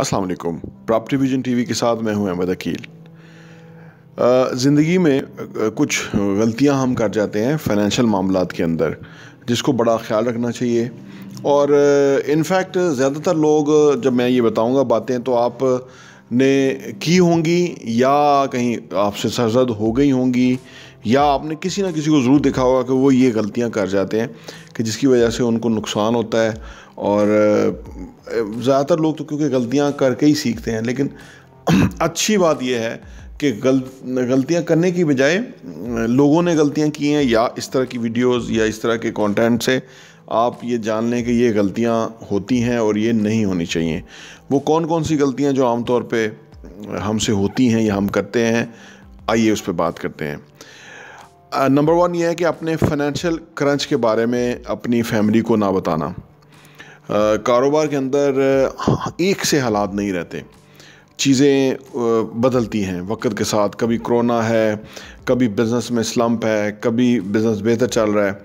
अस्सलाम वालेकुम property vision TV के साथ मैं हूं अहमद अकील ज़िंदगी में कुछ गलतियां हम कर जाते हैं फाइनेंशियल मामला के अंदर जिसको बड़ा ख्याल रखना चाहिए और इनफैक्ट ज़्यादातर लोग जब मैं ये बताऊंगा बातें तो आप ने की होंगी या कहीं आपसे सरजद हो गई होंगी या आपने किसी ना किसी को ज़रूर देखा होगा कि वो ये गलतियाँ कर जाते हैं कि जिसकी वजह से उनको नुकसान होता है और ज़्यादातर लोग तो क्योंकि गलतियाँ करके ही सीखते हैं लेकिन अच्छी बात यह है कि गल गलतियाँ करने की बजाय लोगों ने गलतियाँ की हैं या इस तरह की वीडियोस या इस तरह के कंटेंट से आप ये जान लें कि ये गलतियाँ होती हैं और ये नहीं होनी चाहिए वो कौन कौन सी गलतियाँ जो आमतौर पर हमसे होती हैं या हम करते हैं आइए उस पर बात करते हैं नंबर uh, वन ये है कि अपने फाइनेंशियल क्रंच के बारे में अपनी फैमिली को ना बताना uh, कारोबार के अंदर uh, एक से हालात नहीं रहते चीज़ें बदलती हैं वक्त के साथ कभी कोरोना है कभी बिज़नेस में स्लम्प है कभी बिज़नेस बेहतर चल रहा है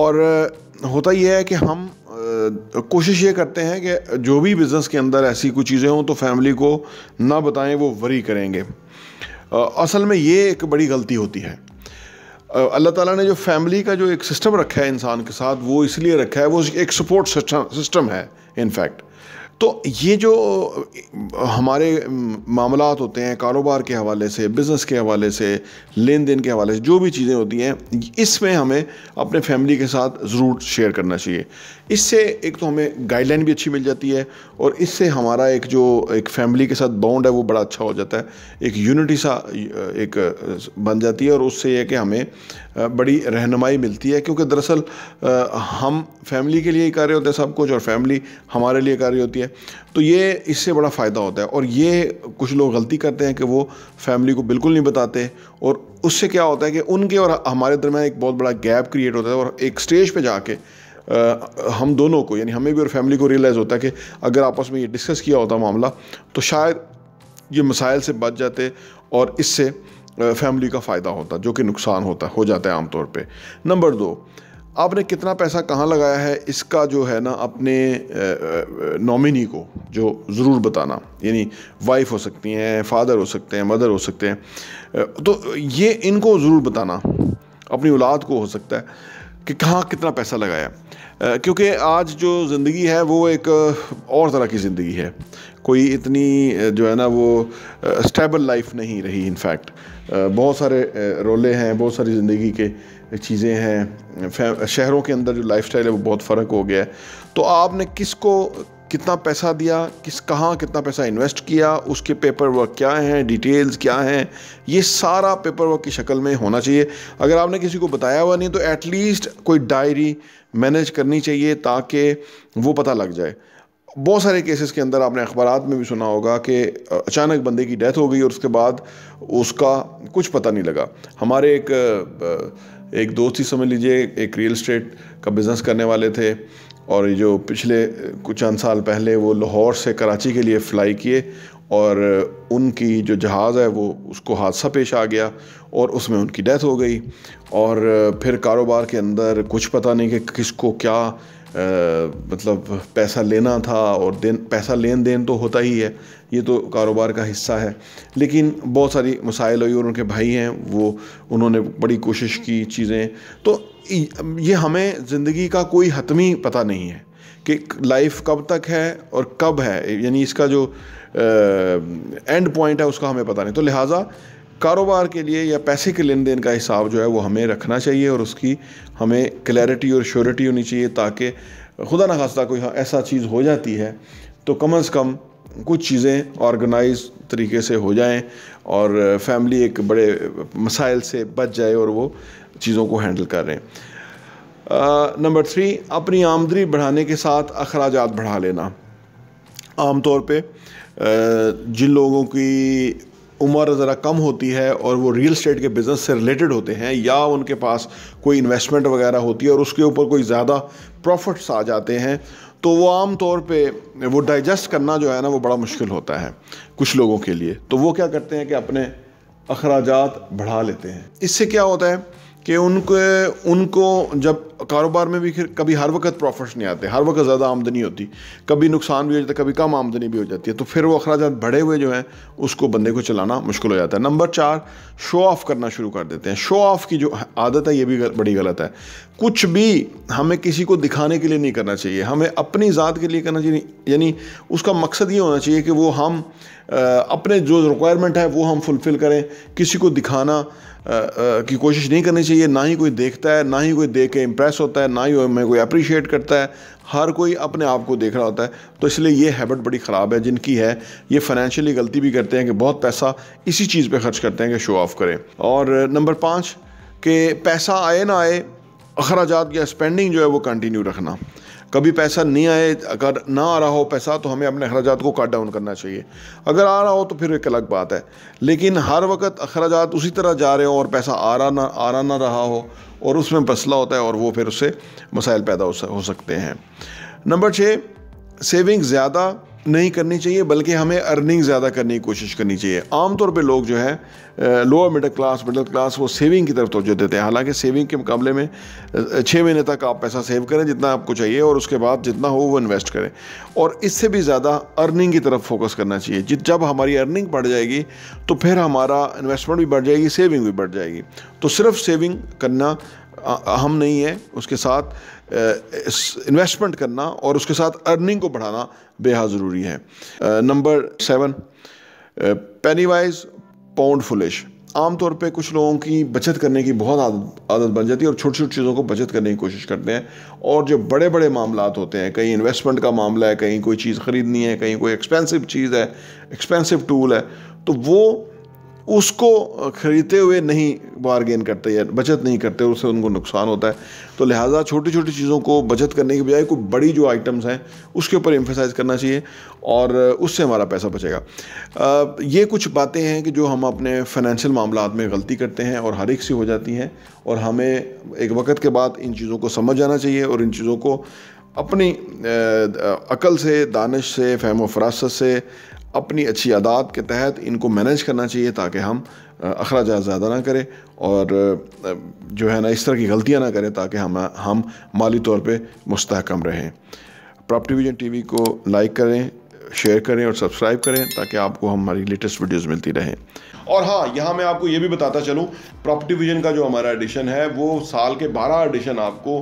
और होता यह है कि हम कोशिश ये करते हैं कि जो भी बिज़नेस के अंदर ऐसी कुछ चीज़ें हों तो फैमिली को ना बताएं वो वरी करेंगे असल में ये एक बड़ी गलती होती है अल्लाह ताला ने जो फैमिली का जो एक सिस्टम रखा है इंसान के साथ वो इसलिए रखा है वो एक सपोर्ट सिस्टम है इनफैक्ट तो ये जो हमारे मामला होते हैं कारोबार के हवाले से बिज़नेस के हवाले से लेन देन के हवाले से जो भी चीज़ें होती हैं इसमें हमें अपने फैमिली के साथ ज़रूर शेयर करना चाहिए इससे एक तो हमें गाइडलाइन भी अच्छी मिल जाती है और इससे हमारा एक जो एक फैमिली के साथ बॉन्ड है वो बड़ा अच्छा हो जाता है एक यूनिटी सा एक बन जाती है और उससे यह कि हमें बड़ी रहनुमाई मिलती है क्योंकि दरअसल हम फैमिली के लिए ही कार्य होते हैं सब कुछ और फैमिली हमारे लिए कार्य होती है है तो ये इससे बड़ा फ़ायदा होता है और ये कुछ लोग गलती करते हैं कि वो फैमिली को बिल्कुल नहीं बताते और उससे क्या होता है कि उनके और हमारे दरमियान एक बहुत बड़ा गैप क्रिएट होता है और एक स्टेज पर जाके आ, हम दोनों को यानी हमें भी और फैमिली को रियलाइज़ होता है कि अगर आपस में ये डिस्कस किया होता मामला तो शायद ये मसाइल से बच जाते और इससे फैमिली का फ़ायदा होता जो कि नुकसान होता हो जाता है आमतौर पे नंबर दो आपने कितना पैसा कहाँ लगाया है इसका जो है ना अपने नॉमिनी को जो ज़रूर बताना यानी वाइफ हो सकती हैं फादर हो सकते हैं मदर हो सकते हैं तो ये इनको ज़रूर बताना अपनी औलाद को हो सकता है कि कहाँ कितना पैसा लगाया क्योंकि आज जो ज़िंदगी है वो एक और तरह की ज़िंदगी है कोई इतनी जो है ना वो स्टेबल लाइफ नहीं रही इनफैक्ट बहुत सारे रोले हैं बहुत सारी ज़िंदगी के चीज़ें हैं शहरों के अंदर जो लाइफ है वो बहुत फ़र्क हो गया है तो आपने किसको कितना पैसा दिया किस कहाँ कितना पैसा इन्वेस्ट किया उसके पेपर वर्क क्या हैं डिटेल्स क्या हैं ये सारा पेपर वर्क की शक्ल में होना चाहिए अगर आपने किसी को बताया हुआ नहीं तो एटलीस्ट कोई डायरी मैनेज करनी चाहिए ताकि वो पता लग जाए बहुत सारे केसेस के अंदर आपने अखबार में भी सुना होगा कि अचानक बंदे की डेथ हो गई और उसके बाद उसका कुछ पता नहीं लगा हमारे एक एक दोस्त ही समझ लीजिए एक रियल स्टेट का बिज़नेस करने वाले थे और जो पिछले कुछ चंद साल पहले वो लाहौर से कराची के लिए फ़्लाई किए और उनकी जो जहाज़ है वो उसको हादसा पेश आ गया और उसमें उनकी डेथ हो गई और फिर कारोबार के अंदर कुछ पता नहीं कि किसको क्या मतलब पैसा लेना था और देन पैसा लेन देन तो होता ही है ये तो कारोबार का हिस्सा है लेकिन बहुत सारी मसाइल हुई और उनके भाई हैं वो उन्होंने बड़ी कोशिश की चीज़ें तो ये हमें ज़िंदगी का कोई हतमी पता नहीं है कि लाइफ कब तक है और कब है यानी इसका जो एंड पॉइंट है उसका हमें पता नहीं तो लिहाजा कारोबार के लिए या पैसे के लेन देन का हिसाब जो है वो हमें रखना चाहिए और उसकी हमें क्लैरिटी और श्योरिटी होनी चाहिए ताकि खुदा ना खास्ता कोई हाँ ऐसा चीज़ हो जाती है तो कम अज़ कम कुछ चीज़ें ऑर्गेनाइज तरीके से हो जाएं और फैमिली एक बड़े मसाइल से बच जाए और वो चीज़ों को हैंडल कर रहे हैं नंबर थ्री अपनी आमदनी बढ़ाने के साथ अखराज बढ़ा लेना आमतौर पे जिन लोगों की उम्र ज़रा कम होती है और वो रियल स्टेट के बिज़नेस से रिलेटेड होते हैं या उनके पास कोई इन्वेस्टमेंट वगैरह होती है और उसके ऊपर कोई ज़्यादा प्रॉफिट्स आ जाते हैं तो वो आम तौर पे वो डाइजेस्ट करना जो है ना वो बड़ा मुश्किल होता है कुछ लोगों के लिए तो वो क्या करते हैं कि अपने अखराज बढ़ा लेते हैं इससे क्या होता है कि उनको उनको जब कारोबार में भी फिर कभी हर वक्त प्रॉफिट्स नहीं आते हर वक्त ज़्यादा आमदनी होती कभी नुकसान भी हो जाता है कभी कम आमदनी भी हो जाती है तो फिर वो अखराज बढ़े हुए जो हैं उसको बंदे को चलाना मुश्किल हो जाता है नंबर चार शो ऑफ़ करना शुरू कर देते हैं शो ऑफ़ की जो आदत है ये भी बड़ी गलत है कुछ भी हमें किसी को दिखाने के लिए नहीं करना चाहिए हमें अपनी ज़ात के लिए करना चाहिए यानी उसका मकसद ये होना चाहिए कि वो हम अपने जो रिक्वायरमेंट है वो हम फुलफ़िल करें किसी को दिखाना की कोशिश नहीं करनी चाहिए ना ही कोई देखता है ना ही कोई देख के इम्प्रेस होता है ना ही हमें कोई अप्रिशिएट करता है हर कोई अपने आप को देख रहा होता है तो इसलिए ये हैबिट बड़ी ख़राब है जिनकी है ये फाइनेंशियली गलती भी करते हैं कि बहुत पैसा इसी चीज़ पर खर्च करते हैं कि शो ऑफ करें और नंबर पाँच कि पैसा आए ना आए अखराजा या स्पेंडिंग जो है वो कंटिन्यू रखना कभी पैसा नहीं आए अगर ना आ रहा हो पैसा तो हमें अपने अखराज को काट डाउन करना चाहिए अगर आ रहा हो तो फिर एक अलग बात है लेकिन हर वक्त अखराज उसी तरह जा रहे हो और पैसा आ रहा ना आ रहा ना रहा हो और उसमें मसला होता है और वो फिर उससे मसाइल पैदा हो सकते हैं नंबर छः सेविंग ज़्यादा नहीं करनी चाहिए बल्कि हमें अर्निंग ज़्यादा करने की कोशिश करनी चाहिए आमतौर पर लोग जो है lower middle class middle class वो सेविंग की तरफ तोजह देते हैं हालांकि सेविंग के मुकाबले में छः महीने तक आप पैसा सेव करें जितना आपको चाहिए और उसके बाद जितना हो वो इन्वेस्ट करें और इससे भी ज़्यादा अर्निंग की तरफ फोकस करना चाहिए जब हमारी अर्निंग बढ़ जाएगी तो फिर हमारा इन्वेस्टमेंट भी बढ़ जाएगी सेविंग भी बढ़ जाएगी तो सिर्फ सेविंग करना अहम नहीं है उसके साथ इन्वेस्टमेंट करना और उसके साथ अर्निंग को बढ़ाना बेहद ज़रूरी है number seven pennywise pound foolish आमतौर पे कुछ लोगों की बचत करने की बहुत आदत आदत बन जाती है और छोटी छोटी चीज़ों को बचत करने की कोशिश करते हैं और जो बड़े बड़े मामला होते हैं कहीं इन्वेस्टमेंट का मामला है कहीं कोई चीज़ ख़रीदनी है कहीं कोई एक्सपेंसिव चीज़ है एक्सपेंसिव टूल है तो वो उसको ख़रीदते हुए नहीं बारगेन करते या बचत नहीं करते उससे उनको नुकसान होता है तो लिहाजा छोटी छोटी चीज़ों को बचत करने के बजाय कोई बड़ी जो आइटम्स हैं उसके ऊपर एम्फेसाइज करना चाहिए और उससे हमारा पैसा बचेगा ये कुछ बातें हैं कि जो हम अपने फाइनेंशियल मामला में गलती करते हैं और हर एक सी हो जाती हैं और हमें एक वक्त के बाद इन चीज़ों को समझ जाना चाहिए और इन चीज़ों को अपनी अकल से दानश से फहम फरासत से अपनी अच्छी आदात के तहत इनको मैनेज करना चाहिए ताकि हम अखराज ज़्यादा ना करें और जो है ना इस तरह की गलतियाँ ना करें ताकि हम हम माली तौर पर मुस्तकम रहें प्रॉपर्टी विजन टीवी को लाइक करें शेयर करें और सब्सक्राइब करें ताकि आपको हमारी लेटेस्ट वीडियोस मिलती रहें और हाँ यहाँ मैं आपको ये भी बताता चलूँ प्रॉपर्टी विजन का जो हमारा एडिशन है वो साल के बारह एडिशन आपको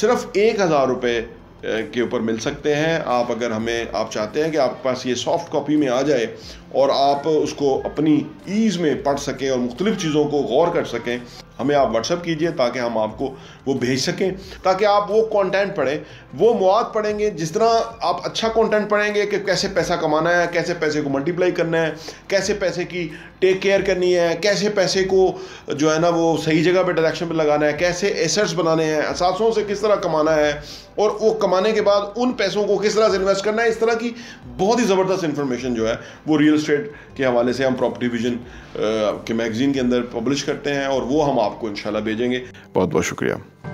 सिर्फ एक हज़ार रुपये के ऊपर मिल सकते हैं आप अगर हमें आप चाहते हैं कि आपके पास ये सॉफ्ट कॉपी में आ जाए और आप उसको अपनी ईज़ में पढ़ सकें और मुख्तलिफ़ चीज़ों को गौर कर सकें हमें आप व्हाट्सअप कीजिए ताकि हम आपको वो भेज सकें ताकि आप वो कंटेंट पढ़ें वो मवाद पढ़ेंगे जिस तरह आप अच्छा कंटेंट पढ़ेंगे कि कैसे पैसा कमाना है कैसे पैसे को मल्टीप्लाई करना है कैसे पैसे की टेक केयर करनी है कैसे पैसे को जो है ना वो सही जगह पर डायरेक्शन पर लगाना है कैसे एसेट्स बनाने हैं असासों से किस तरह कमाना है और वो कमाने के बाद उन पैसों को किस तरह से इन्वेस्ट करना है इस तरह की बहुत ही ज़बरदस्त इन्फॉर्मेशन जो है वो रियल स्टेट के हवाले से हम प्रॉपर्टी विजन के मैगज़ीन के अंदर पब्लिश करते हैं और वो हम आपको इन भेजेंगे बहुत बहुत शुक्रिया